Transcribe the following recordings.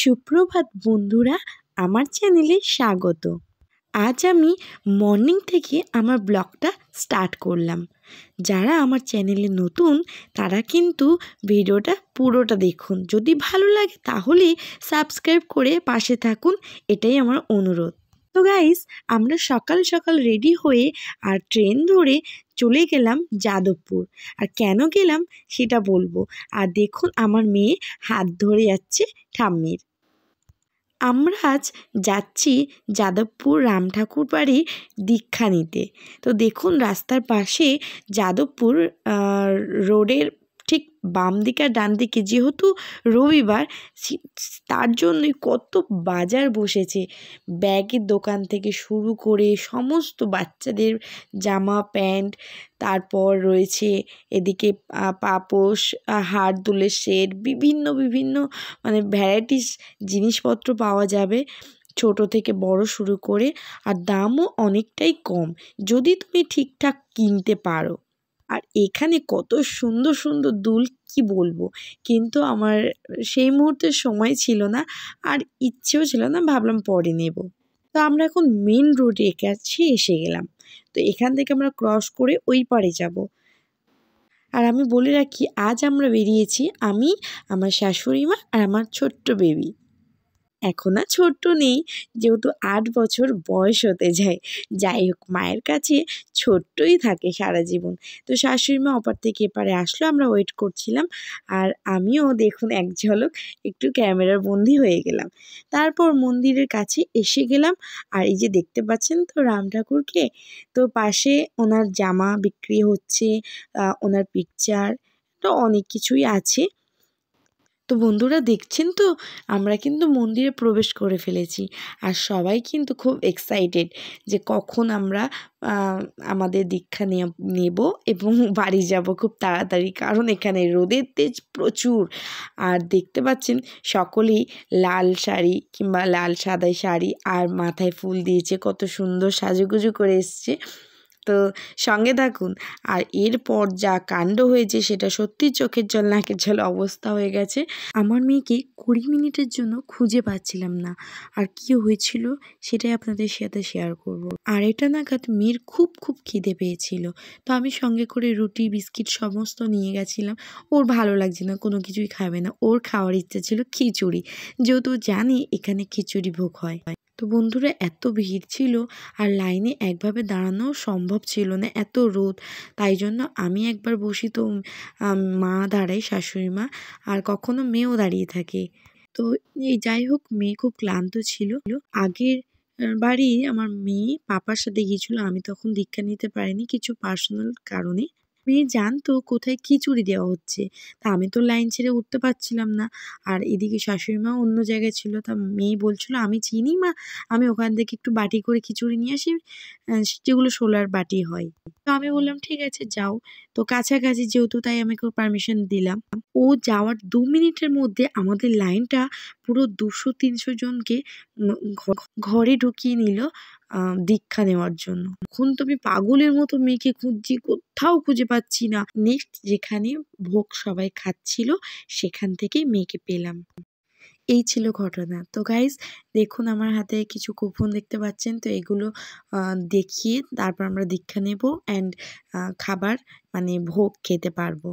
সুপ্রভাত বন্ধুরা আমার চ্যানেলে স্বাগত আজ আমি মর্নিং থেকে আমার ব্লগটা স্টার্ট করলাম যারা আমার চ্যানেলে নতুন তারা কিন্তু ভিডিওটা পুরোটা দেখুন যদি ভালো লাগে তাহলে সাবস্ক্রাইব করে পাশে থাকুন এটাই আমার অনুরোধ তো গাইস আমরা সকাল সকাল রেডি হয়ে আর ট্রেন ধরে চলে গেলাম যাদবপুর আর কেন গেলাম সেটা বলবো আর দেখুন আমার মেয়ে হাত ধরে যাচ্ছে ঠাম্মির আমরা আজ যাচ্ছি যাদবপুর রাম ঠাকুর বাড়ি দীক্ষা নিতে তো দেখুন রাস্তার পাশে যাদবপুর রোডের ঠিক বাম দিকে আর ডান দিকে যেহেতু রবিবার তার জন্যই কত বাজার বসেছে ব্যাগের দোকান থেকে শুরু করে সমস্ত বাচ্চাদের জামা প্যান্ট তারপর রয়েছে এদিকে পাপোশ হাড় দুলের সেট বিভিন্ন বিভিন্ন মানে ভ্যারাইটিস জিনিসপত্র পাওয়া যাবে ছোট থেকে বড় শুরু করে আর দামও অনেকটাই কম যদি তুমি ঠিকঠাক কিনতে পারো আর এখানে কত সুন্দর সুন্দর দুল কি বলবো কিন্তু আমার সেই মুহূর্তে সময় ছিল না আর ইচ্ছেও ছিল না ভাবলাম পরে নেব তো আমরা এখন মেন রোডে কাছে এসে গেলাম তো এখান থেকে আমরা ক্রস করে ওই পারে যাব আর আমি বলে রাখি আজ আমরা বেরিয়েছি আমি আমার শাশুড়ি মা আর আমার ছোট্ট বেবি এখন আর ছোট্ট নেই যেহেতু আট বছর বয়স হতে যায় যাই হোক মায়ের কাছে ছোট্টই থাকে সারা জীবন তো শাশুড়ি মা অপার থেকে এপারে আসলো আমরা ওয়েট করছিলাম আর আমিও দেখুন এক ঝলক একটু ক্যামেরার বন্দি হয়ে গেলাম তারপর মন্দিরের কাছে এসে গেলাম আর এই যে দেখতে পাচ্ছেন তো রাম ঠাকুরকে তো পাশে ওনার জামা বিক্রি হচ্ছে ওনার পিকচার তো অনেক কিছুই আছে তো বন্ধুরা দেখছেন তো আমরা কিন্তু মন্দিরে প্রবেশ করে ফেলেছি আর সবাই কিন্তু খুব এক্সাইটেড যে কখন আমরা আমাদের দীক্ষা নেব এবং বাড়ি যাব খুব তাড়াতাড়ি কারণ এখানে রোদের তেজ প্রচুর আর দেখতে পাচ্ছেন সকলেই লাল শাড়ি কিংবা লাল সাদাই শাড়ি আর মাথায় ফুল দিয়েছে কত সুন্দর সাজুগুজু করে এসছে তো সঙ্গে থাকুন আর এরপর যা কাণ্ড হয়েছে সেটা সত্যি চোখের জল নাকের জল অবস্থা হয়ে গেছে আমার মেয়েকে কুড়ি মিনিটের জন্য খুঁজে পাচ্ছিলাম না আর কি হয়েছিল সেটাই আপনাদের সাথে শেয়ার করব। আর এটা নাগাদ মেয়ের খুব খুব খিদে পেয়েছিল তো আমি সঙ্গে করে রুটি বিস্কিট সমস্ত নিয়ে গেছিলাম ওর ভালো লাগছে না কোনো কিছুই খাবে না ওর খাওয়ার ইচ্ছা ছিল খিচুড়ি যেহেতু জানি এখানে খিচুড়ি ভোগ হয় তো বন্ধুরা এত ভিড় ছিল আর লাইনে একভাবে দাঁড়ানো সম্ভব ছিল না এত রোদ তাই জন্য আমি একবার বসি তো মা দাঁড়াই শাশুড়ি মা আর কখনো মেয়েও দাঁড়িয়ে থাকে তো এই যাই হোক মেয়ে খুব ক্লান্ত ছিল আগের বাড়ি আমার মেয়ে পাপার সাথে গিয়েছিল আমি তখন দীক্ষা নিতে পারিনি কিছু পার্সোনাল কারণে মেয়ে জানতো কোথায় খিচুড়ি দেওয়া হচ্ছে তা আমি তো লাইন ছেড়ে উঠতে পারছিলাম না আর এদিকে শাশুড়ি মা অন্য জায়গায় ছিল তা মেয়ে বলছিল আমি চিনি মা আমি ওখান থেকে একটু বাটি করে খিচুড়ি নিয়ে আসি যেগুলো সোলার বাটি হয় তো আমি বললাম ঠিক আছে যাও তো কাছাকাছি যেহেতু তাই আমি পারমিশন দিলাম ও যাওয়ার দু মিনিটের মধ্যে আমাদের লাইনটা পুরো দুশো তিনশো জনকে ঘরে ঢুকিয়ে নিল দীক্ষা নেওয়ার জন্য এখন তো আমি পাগলের মতো মেয়েকে খুঁজছি কোথাও খুঁজে পাচ্ছি না নেক্সট যেখানে ভোগ সবাই খাচ্ছিল সেখান থেকেই মেয়েকে পেলাম এই ছিল ঘটনা তো গাইজ দেখুন আমার হাতে কিছু কুপন দেখতে পাচ্ছেন তো এগুলো দেখিয়ে তারপর আমরা দীক্ষা নেব অ্যান্ড খাবার মানে ভোগ খেতে পারবো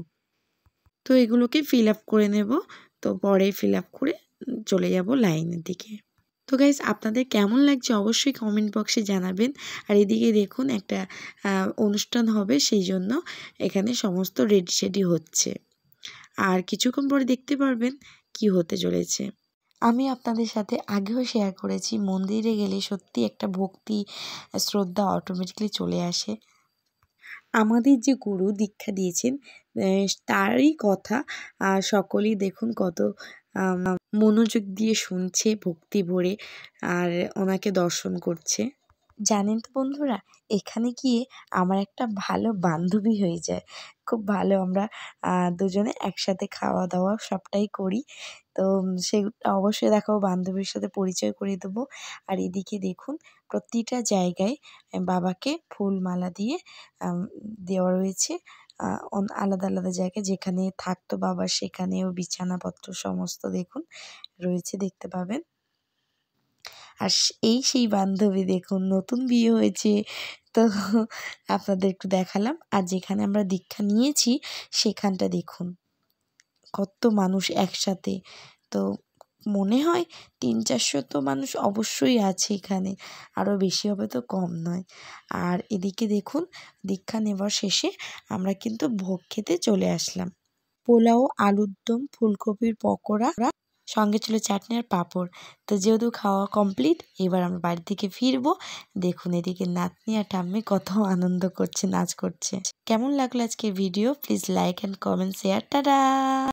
তো এগুলোকে ফিল আপ করে নেব তো পরে ফিল আপ করে চলে যাব লাইনের দিকে তো গাইজ আপনাদের কেমন লাগছে অবশ্যই কমেন্ট বক্সে জানাবেন আর এদিকে দেখুন একটা অনুষ্ঠান হবে সেই জন্য এখানে সমস্ত রেডি সেডি হচ্ছে আর কিছুক্ষণ পরে দেখতে পারবেন কি হতে চলেছে আমি আপনাদের সাথে আগেও শেয়ার করেছি মন্দিরে গেলে সত্যি একটা ভক্তি শ্রদ্ধা অটোমেটিকলি চলে আসে আমাদের যে গুরু দীক্ষা দিয়েছেন তারই কথা সকলেই দেখুন কত মনোযোগ দিয়ে শুনছে ভক্তি ভরে আর ওনাকে দর্শন করছে জানেন তো বন্ধুরা এখানে গিয়ে আমার একটা ভালো বান্ধবী হয়ে যায় খুব ভালো আমরা দুজনে একসাথে খাওয়া দাওয়া সবটাই করি তো সে অবশ্যই দেখাবো বান্ধবীর সাথে পরিচয় করিয়ে দেবো আর এদিকে দেখুন প্রতিটা জায়গায় বাবাকে ফুল মালা দিয়ে দেওয়া রয়েছে আলাদা আলাদা জায়গায় যেখানে থাকতো বাবা সেখানেও বিছানাপত্র সমস্ত দেখুন রয়েছে দেখতে পাবেন আর এই সেই বান্ধবী দেখুন নতুন বিয়ে হয়েছে তো আপনাদের একটু দেখালাম আর যেখানে আমরা দীক্ষা নিয়েছি সেখানটা দেখুন কত মানুষ একসাথে তো মনে হয় তিন চারশো তো মানুষ অবশ্যই আছে এখানে আরও বেশি হবে তো কম নয় আর এদিকে দেখুন দীক্ষা নেওয়ার শেষে আমরা কিন্তু ভোগ খেতে চলে আসলাম পোলাও আলুর দম ফুলকপির পকোড়া সঙ্গে ছিল চাটনি আর পাঁপড় তো যেহেতু খাওয়া কমপ্লিট এবার আমরা বাড়ি থেকে ফিরবো দেখুন এদিকে নাতনি আর ঠাম্মি কত আনন্দ করছে নাচ করছে কেমন লাগলো আজকে video please like and comment share tata